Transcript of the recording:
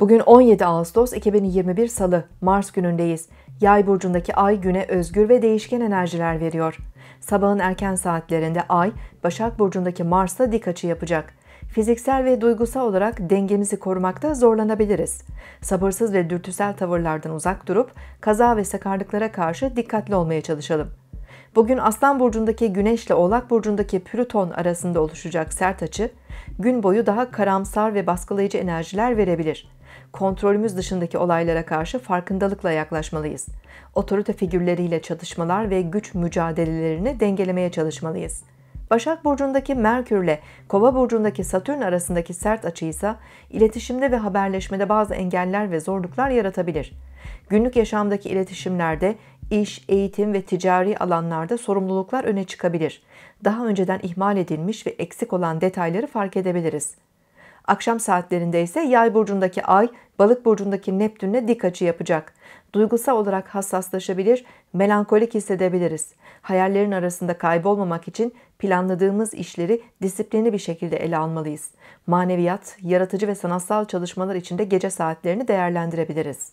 Bugün 17 Ağustos 2021 Salı, Mars günündeyiz. Yay burcundaki ay güne özgür ve değişken enerjiler veriyor. Sabahın erken saatlerinde ay, Başak burcundaki Mars'a dik açı yapacak. Fiziksel ve duygusal olarak dengemizi korumakta zorlanabiliriz. Sabırsız ve dürtüsel tavırlardan uzak durup kaza ve sakarlıklara karşı dikkatli olmaya çalışalım. Bugün Aslan burcundaki Güneş ile Oğlak burcundaki Plüton arasında oluşacak sert açı gün boyu daha karamsar ve baskılayıcı enerjiler verebilir. Kontrolümüz dışındaki olaylara karşı farkındalıkla yaklaşmalıyız. Otorite figürleriyle çatışmalar ve güç mücadelelerini dengelemeye çalışmalıyız. Başak burcundaki Merkür ile Kova burcundaki Satürn arasındaki sert açıysa iletişimde ve haberleşmede bazı engeller ve zorluklar yaratabilir. Günlük yaşamdaki iletişimlerde iş, eğitim ve ticari alanlarda sorumluluklar öne çıkabilir. Daha önceden ihmal edilmiş ve eksik olan detayları fark edebiliriz. Akşam saatlerinde ise yay burcundaki ay, balık burcundaki Neptün'le dik açı yapacak. Duygusal olarak hassaslaşabilir, melankolik hissedebiliriz. Hayallerin arasında kaybolmamak için planladığımız işleri disiplinli bir şekilde ele almalıyız. Maneviyat, yaratıcı ve sanatsal çalışmalar içinde gece saatlerini değerlendirebiliriz.